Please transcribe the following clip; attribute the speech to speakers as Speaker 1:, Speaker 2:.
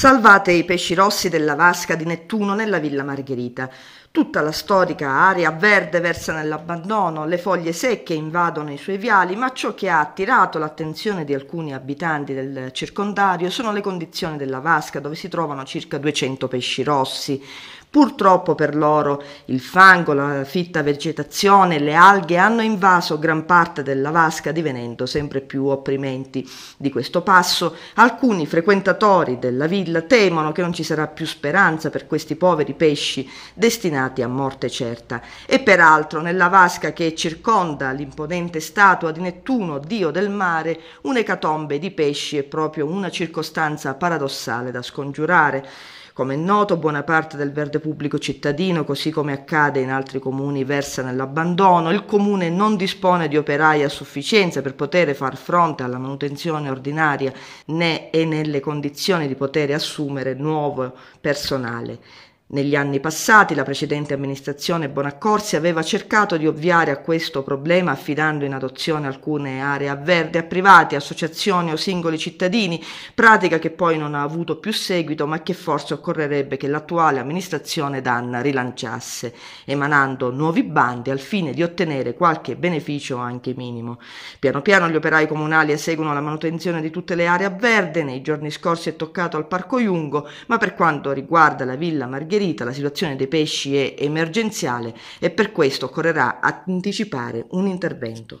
Speaker 1: Salvate i pesci rossi della vasca di Nettuno nella Villa Margherita. Tutta la storica area verde versa nell'abbandono, le foglie secche invadono i suoi viali, ma ciò che ha attirato l'attenzione di alcuni abitanti del circondario sono le condizioni della vasca dove si trovano circa 200 pesci rossi, Purtroppo per loro il fango, la fitta vegetazione e le alghe hanno invaso gran parte della vasca divenendo sempre più opprimenti. Di questo passo alcuni frequentatori della villa temono che non ci sarà più speranza per questi poveri pesci destinati a morte certa. E peraltro nella vasca che circonda l'imponente statua di Nettuno, dio del mare, un'ecatombe di pesci è proprio una circostanza paradossale da scongiurare. Come è noto, buona parte del verde pubblico cittadino, così come accade in altri comuni, versa nell'abbandono. Il comune non dispone di operai a sufficienza per poter far fronte alla manutenzione ordinaria né è nelle condizioni di poter assumere nuovo personale. Negli anni passati la precedente amministrazione Bonaccorsi aveva cercato di ovviare a questo problema affidando in adozione alcune aree a verde a privati, associazioni o singoli cittadini, pratica che poi non ha avuto più seguito ma che forse occorrerebbe che l'attuale amministrazione Danna rilanciasse, emanando nuovi bandi al fine di ottenere qualche beneficio anche minimo. Piano piano gli operai comunali eseguono la manutenzione di tutte le aree a verde, nei giorni scorsi è toccato al Parco Jungo, ma per quanto riguarda la Villa Margherita riferita alla situazione dei pesci è emergenziale e per questo occorrerà anticipare un intervento.